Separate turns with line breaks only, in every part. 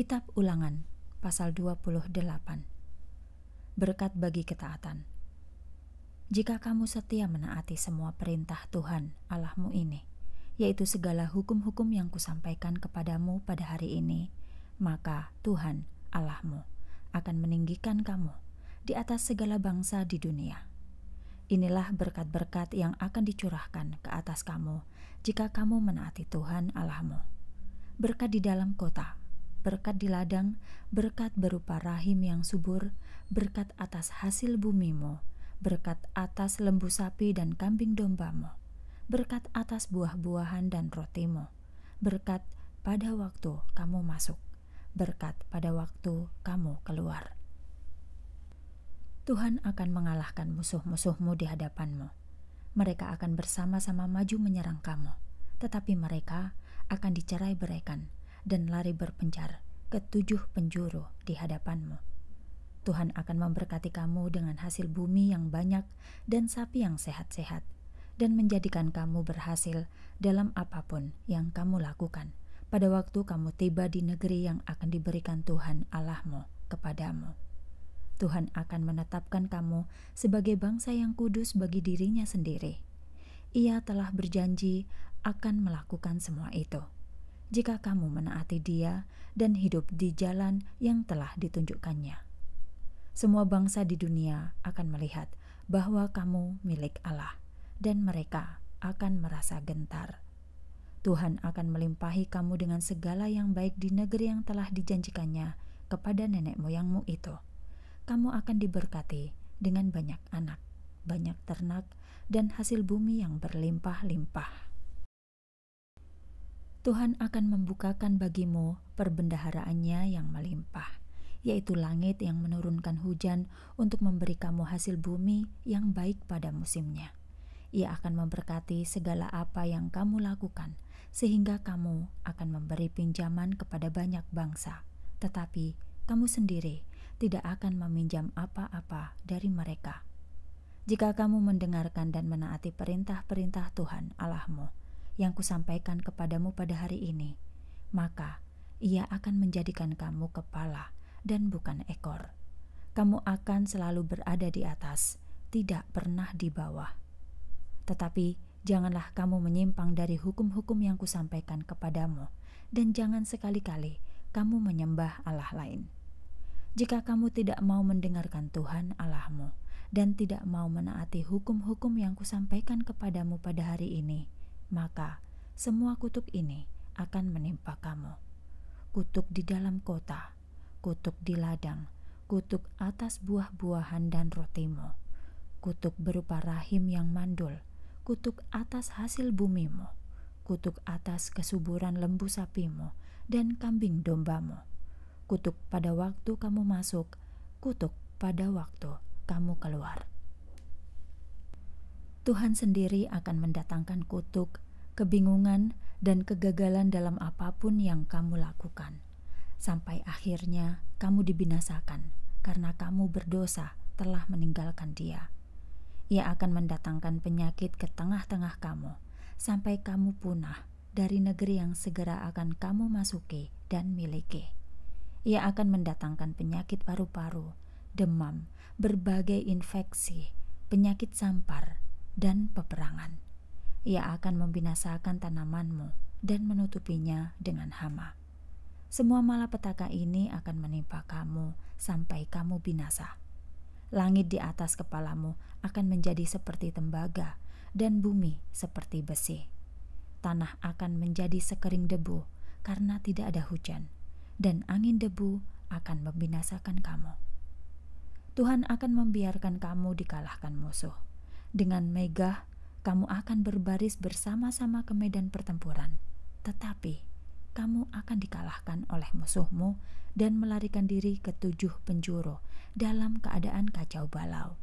Kitab Ulangan pasal 28 Berkat bagi ketaatan Jika kamu setia menaati semua perintah Tuhan Allahmu ini yaitu segala hukum-hukum yang kusampaikan kepadamu pada hari ini maka Tuhan Allahmu akan meninggikan kamu di atas segala bangsa di dunia Inilah berkat-berkat yang akan dicurahkan ke atas kamu jika kamu menaati Tuhan Allahmu berkat di dalam kota berkat di ladang, berkat berupa rahim yang subur, berkat atas hasil bumimu, berkat atas lembu sapi dan kambing dombamu, berkat atas buah-buahan dan rotimu, berkat pada waktu kamu masuk, berkat pada waktu kamu keluar. Tuhan akan mengalahkan musuh-musuhmu di hadapanmu. Mereka akan bersama-sama maju menyerang kamu, tetapi mereka akan dicerai-beraikan dan lari berpencar ke tujuh penjuru di hadapanmu. Tuhan akan memberkati kamu dengan hasil bumi yang banyak dan sapi yang sehat-sehat, dan menjadikan kamu berhasil dalam apapun yang kamu lakukan pada waktu kamu tiba di negeri yang akan diberikan Tuhan Allahmu kepadamu. Tuhan akan menetapkan kamu sebagai bangsa yang kudus bagi dirinya sendiri. Ia telah berjanji akan melakukan semua itu jika kamu menaati Dia dan hidup di jalan yang telah ditunjukkannya. Semua bangsa di dunia akan melihat bahwa kamu milik Allah, dan mereka akan merasa gentar. Tuhan akan melimpahi kamu dengan segala yang baik di negeri yang telah dijanjikannya kepada nenek moyangmu itu. Kamu akan diberkati dengan banyak anak, banyak ternak, dan hasil bumi yang berlimpah-limpah. Tuhan akan membukakan bagimu perbendaharaannya yang melimpah, yaitu langit yang menurunkan hujan untuk memberi kamu hasil bumi yang baik pada musimnya. Ia akan memberkati segala apa yang kamu lakukan, sehingga kamu akan memberi pinjaman kepada banyak bangsa. Tetapi kamu sendiri tidak akan meminjam apa-apa dari mereka. Jika kamu mendengarkan dan menaati perintah-perintah Tuhan Allahmu, yang kusampaikan kepadamu pada hari ini, maka ia akan menjadikan kamu kepala dan bukan ekor. Kamu akan selalu berada di atas, tidak pernah di bawah. Tetapi janganlah kamu menyimpang dari hukum-hukum yang kusampaikan kepadamu, dan jangan sekali-kali kamu menyembah Allah lain. Jika kamu tidak mau mendengarkan Tuhan Allahmu dan tidak mau menaati hukum-hukum yang kusampaikan kepadamu pada hari ini, maka semua kutuk ini akan menimpa kamu. Kutuk di dalam kota, kutuk di ladang, kutuk atas buah-buahan dan rotimu, kutuk berupa rahim yang mandul, kutuk atas hasil bumimu, kutuk atas kesuburan lembu sapimu dan kambing dombamu, kutuk pada waktu kamu masuk, kutuk pada waktu kamu keluar. Tuhan sendiri akan mendatangkan kutuk, kebingungan, dan kegagalan dalam apapun yang kamu lakukan, sampai akhirnya kamu dibinasakan karena kamu berdosa telah meninggalkan Dia. Ia akan mendatangkan penyakit ke tengah-tengah kamu, sampai kamu punah dari negeri yang segera akan kamu masuki dan miliki. Ia akan mendatangkan penyakit paru-paru, demam, berbagai infeksi, penyakit sampar, dan peperangan. Ia akan membinasakan tanamanmu dan menutupinya dengan hama. Semua malapetaka ini akan menimpa kamu sampai kamu binasa. Langit di atas kepalamu akan menjadi seperti tembaga, dan bumi seperti besi. Tanah akan menjadi sekering debu karena tidak ada hujan, dan angin debu akan membinasakan kamu. Tuhan akan membiarkan kamu dikalahkan musuh dengan megah, kamu akan berbaris bersama-sama ke medan pertempuran. Tetapi, kamu akan dikalahkan oleh musuhmu dan melarikan diri ke tujuh penjuru dalam keadaan kacau balau.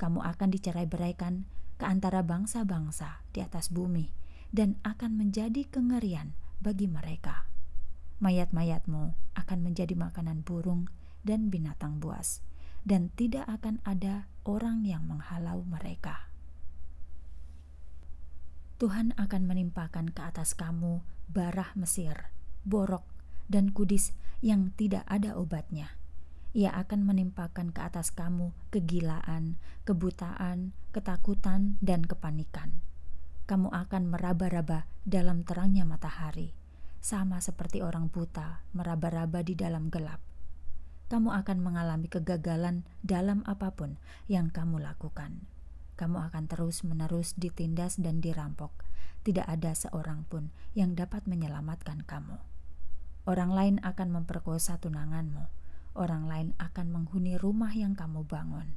Kamu akan dicerai-beraikan ke antara bangsa-bangsa di atas bumi dan akan menjadi kengerian bagi mereka. Mayat-mayatmu akan menjadi makanan burung dan binatang buas dan tidak akan ada orang yang menghalau mereka. Tuhan akan menimpakan ke atas kamu barah Mesir, borok, dan kudis yang tidak ada obatnya. Ia akan menimpakan ke atas kamu kegilaan, kebutaan, ketakutan, dan kepanikan. Kamu akan meraba-raba dalam terangnya matahari, sama seperti orang buta meraba-raba di dalam gelap kamu akan mengalami kegagalan dalam apapun yang kamu lakukan. Kamu akan terus-menerus ditindas dan dirampok. Tidak ada seorang pun yang dapat menyelamatkan kamu. Orang lain akan memperkosa tunanganmu. Orang lain akan menghuni rumah yang kamu bangun.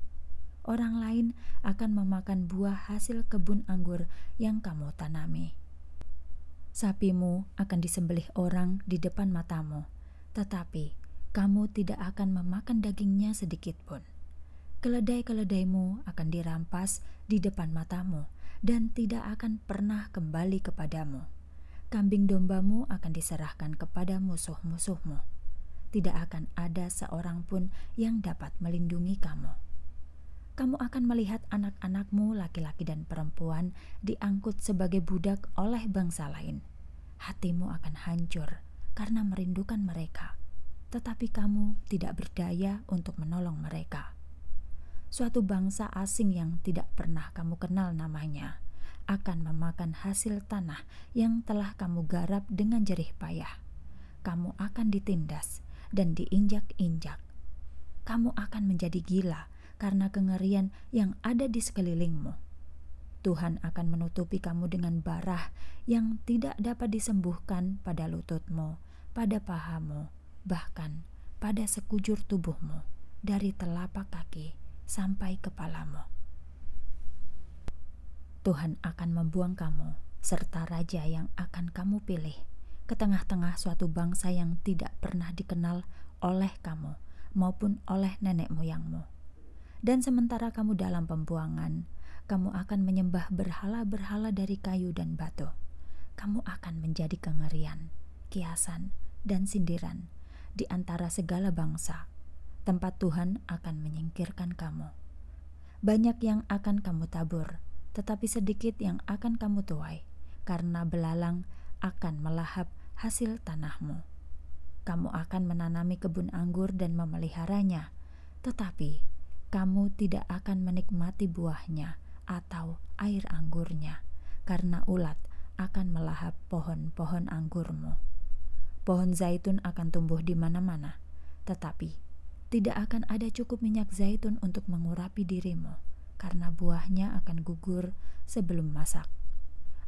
Orang lain akan memakan buah hasil kebun anggur yang kamu tanami. Sapimu akan disembelih orang di depan matamu, tetapi kamu tidak akan memakan dagingnya sedikit pun. Keledai-keledaimu akan dirampas di depan matamu dan tidak akan pernah kembali kepadamu. Kambing dombamu akan diserahkan kepada musuh-musuhmu. Tidak akan ada seorang pun yang dapat melindungi kamu kamu akan melihat anak-anakmu, laki-laki dan perempuan, diangkut sebagai budak oleh bangsa lain. Hatimu akan hancur karena merindukan mereka tetapi kamu tidak berdaya untuk menolong mereka. Suatu bangsa asing yang tidak pernah kamu kenal namanya akan memakan hasil tanah yang telah kamu garap dengan jerih payah. Kamu akan ditindas dan diinjak-injak. Kamu akan menjadi gila karena kengerian yang ada di sekelilingmu. Tuhan akan menutupi kamu dengan barah yang tidak dapat disembuhkan pada lututmu, pada pahamu, bahkan pada sekujur tubuhmu, dari telapak kaki sampai kepalamu. Tuhan akan membuang kamu serta raja yang akan kamu pilih ke tengah-tengah suatu bangsa yang tidak pernah dikenal oleh kamu maupun oleh nenek moyangmu. Dan sementara kamu dalam pembuangan, kamu akan menyembah berhala-berhala dari kayu dan batu. Kamu akan menjadi kengerian, kiasan, dan sindiran di antara segala bangsa, tempat Tuhan akan menyingkirkan kamu. Banyak yang akan kamu tabur, tetapi sedikit yang akan kamu tuai, karena belalang akan melahap hasil tanahmu. Kamu akan menanami kebun anggur dan memeliharanya, tetapi kamu tidak akan menikmati buahnya atau air anggurnya, karena ulat akan melahap pohon-pohon anggurmu. Pohon zaitun akan tumbuh di mana-mana, tetapi tidak akan ada cukup minyak zaitun untuk mengurapi dirimu, karena buahnya akan gugur sebelum masak.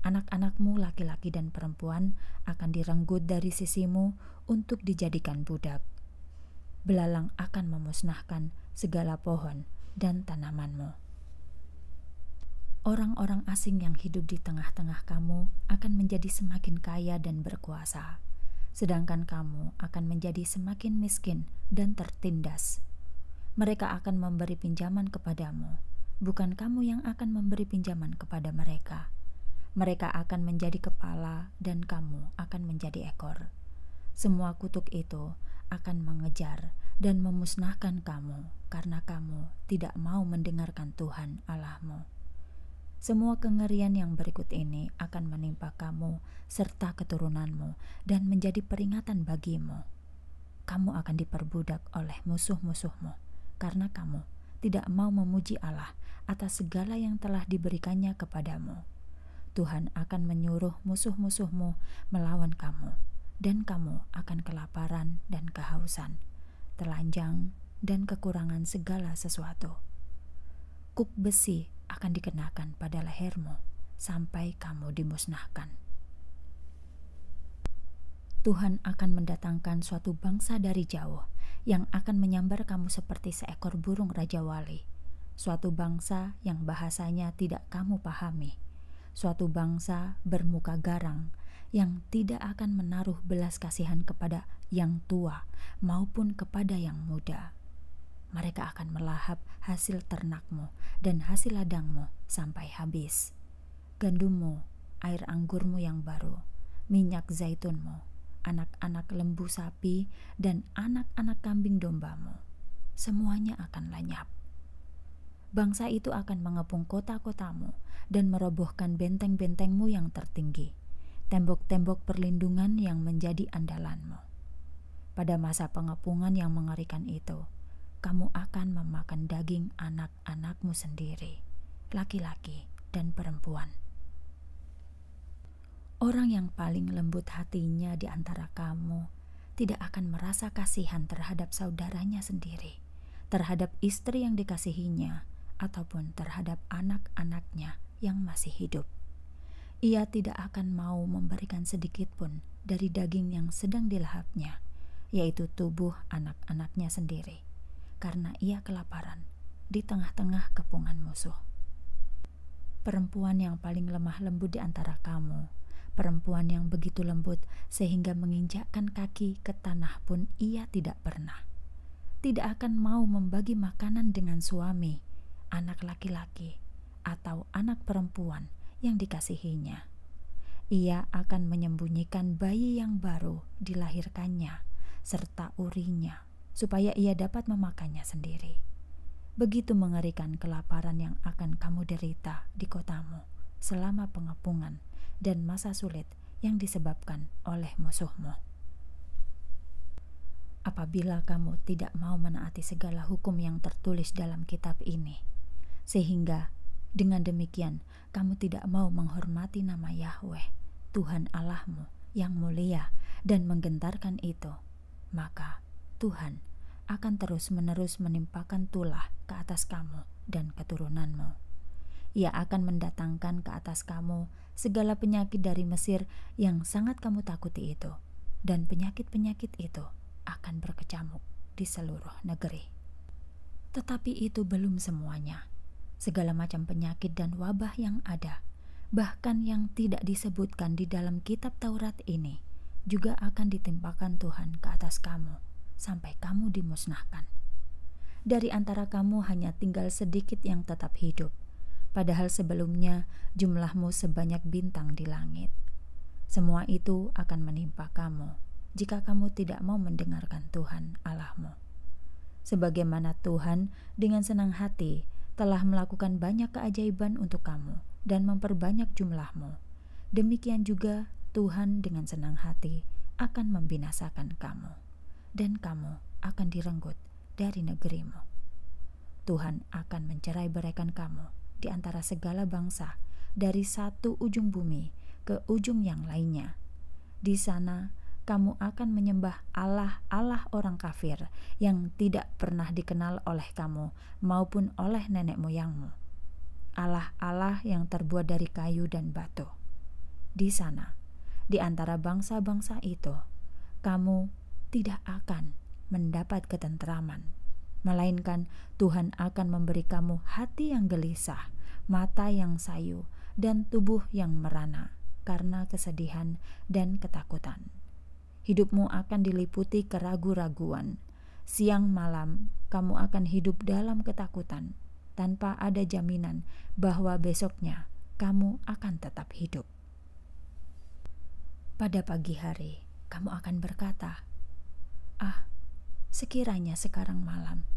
Anak-anakmu, laki-laki dan perempuan, akan direnggut dari sisimu untuk dijadikan budak. Belalang akan memusnahkan segala pohon dan tanamanmu. Orang-orang asing yang hidup di tengah-tengah kamu akan menjadi semakin kaya dan berkuasa sedangkan kamu akan menjadi semakin miskin dan tertindas. Mereka akan memberi pinjaman kepadamu, bukan kamu yang akan memberi pinjaman kepada mereka. Mereka akan menjadi kepala, dan kamu akan menjadi ekor. Semua kutuk itu akan mengejar dan memusnahkan kamu, karena kamu tidak mau mendengarkan Tuhan Allahmu. Semua kengerian yang berikut ini akan menimpa kamu serta keturunanmu dan menjadi peringatan bagimu. Kamu akan diperbudak oleh musuh-musuhmu karena kamu tidak mau memuji Allah atas segala yang telah diberikannya kepadamu. Tuhan akan menyuruh musuh-musuhmu melawan kamu, dan kamu akan kelaparan dan kehausan, telanjang, dan kekurangan segala sesuatu kuk besi akan dikenakan pada lehermu sampai kamu dimusnahkan. Tuhan akan mendatangkan suatu bangsa dari jauh yang akan menyambar kamu seperti seekor burung raja wali, suatu bangsa yang bahasanya tidak kamu pahami, suatu bangsa bermuka garang yang tidak akan menaruh belas kasihan kepada yang tua maupun kepada yang muda mereka akan melahap hasil ternakmu dan hasil ladangmu sampai habis. Gandummu, air anggurmu yang baru, minyak zaitunmu, anak-anak lembu sapi, dan anak-anak kambing dombamu. Semuanya akan lenyap. Bangsa itu akan mengepung kota-kotamu dan merobohkan benteng-bentengmu yang tertinggi, tembok-tembok perlindungan yang menjadi andalanmu. Pada masa pengepungan yang mengerikan itu, kamu akan memakan daging anak-anakmu sendiri, laki-laki dan perempuan. Orang yang paling lembut hatinya di antara kamu tidak akan merasa kasihan terhadap saudaranya sendiri, terhadap istri yang dikasihinya, ataupun terhadap anak-anaknya yang masih hidup. Ia tidak akan mau memberikan sedikit pun dari daging yang sedang dilahapnya, yaitu tubuh anak-anaknya sendiri karena ia kelaparan di tengah-tengah kepungan musuh. Perempuan yang paling lemah lembut di antara kamu, perempuan yang begitu lembut sehingga menginjakkan kaki ke tanah pun ia tidak pernah. Tidak akan mau membagi makanan dengan suami, anak laki-laki, atau anak perempuan yang dikasihinya. Ia akan menyembunyikan bayi yang baru dilahirkannya serta urinya supaya ia dapat memakannya sendiri. Begitu mengerikan kelaparan yang akan kamu derita di kotamu selama pengepungan dan masa sulit yang disebabkan oleh musuhmu. Apabila kamu tidak mau menaati segala hukum yang tertulis dalam kitab ini, sehingga dengan demikian kamu tidak mau menghormati nama Yahweh, Tuhan Allahmu yang mulia, dan menggentarkan itu, maka Tuhan akan terus-menerus menimpakan tulah ke atas kamu dan keturunanmu. Ia akan mendatangkan ke atas kamu segala penyakit dari Mesir yang sangat kamu takuti itu, dan penyakit-penyakit itu akan berkecamuk di seluruh negeri. Tetapi itu belum semuanya. Segala macam penyakit dan wabah yang ada, bahkan yang tidak disebutkan di dalam kitab Taurat ini, juga akan ditimpakan Tuhan ke atas kamu sampai kamu dimusnahkan. Dari antara kamu hanya tinggal sedikit yang tetap hidup, padahal sebelumnya jumlahmu sebanyak bintang di langit. Semua itu akan menimpa kamu jika kamu tidak mau mendengarkan Tuhan Allahmu. Sebagaimana Tuhan dengan senang hati telah melakukan banyak keajaiban untuk kamu dan memperbanyak jumlahmu, demikian juga Tuhan dengan senang hati akan membinasakan kamu dan kamu akan direnggut dari negerimu. Tuhan akan mencerai beraikan kamu di antara segala bangsa dari satu ujung bumi ke ujung yang lainnya. Di sana kamu akan menyembah Allah-Allah orang kafir yang tidak pernah dikenal oleh kamu maupun oleh nenek moyangmu. Allah-Allah yang terbuat dari kayu dan batu. Di sana, di antara bangsa-bangsa itu, kamu tidak akan mendapat ketentraman, melainkan Tuhan akan memberi kamu hati yang gelisah, mata yang sayu, dan tubuh yang merana karena kesedihan dan ketakutan. Hidupmu akan diliputi keragu-raguan. Siang malam, kamu akan hidup dalam ketakutan tanpa ada jaminan bahwa besoknya kamu akan tetap hidup. Pada pagi hari, kamu akan berkata, ah, sekiranya sekarang malam,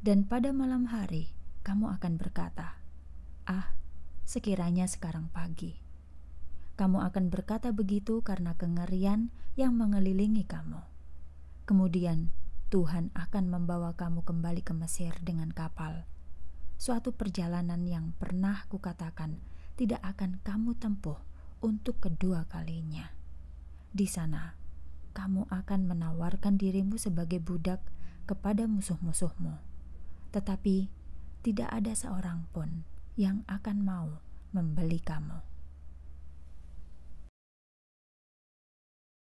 dan pada malam hari kamu akan berkata, ah, sekiranya sekarang pagi. Kamu akan berkata begitu karena kengerian yang mengelilingi kamu. Kemudian Tuhan akan membawa kamu kembali ke Mesir dengan kapal. Suatu perjalanan yang pernah kukatakan tidak akan kamu tempuh untuk kedua kalinya. Di sana, kamu akan menawarkan dirimu sebagai budak kepada musuh-musuhmu. Tetapi tidak ada seorang pun yang akan mau membeli kamu.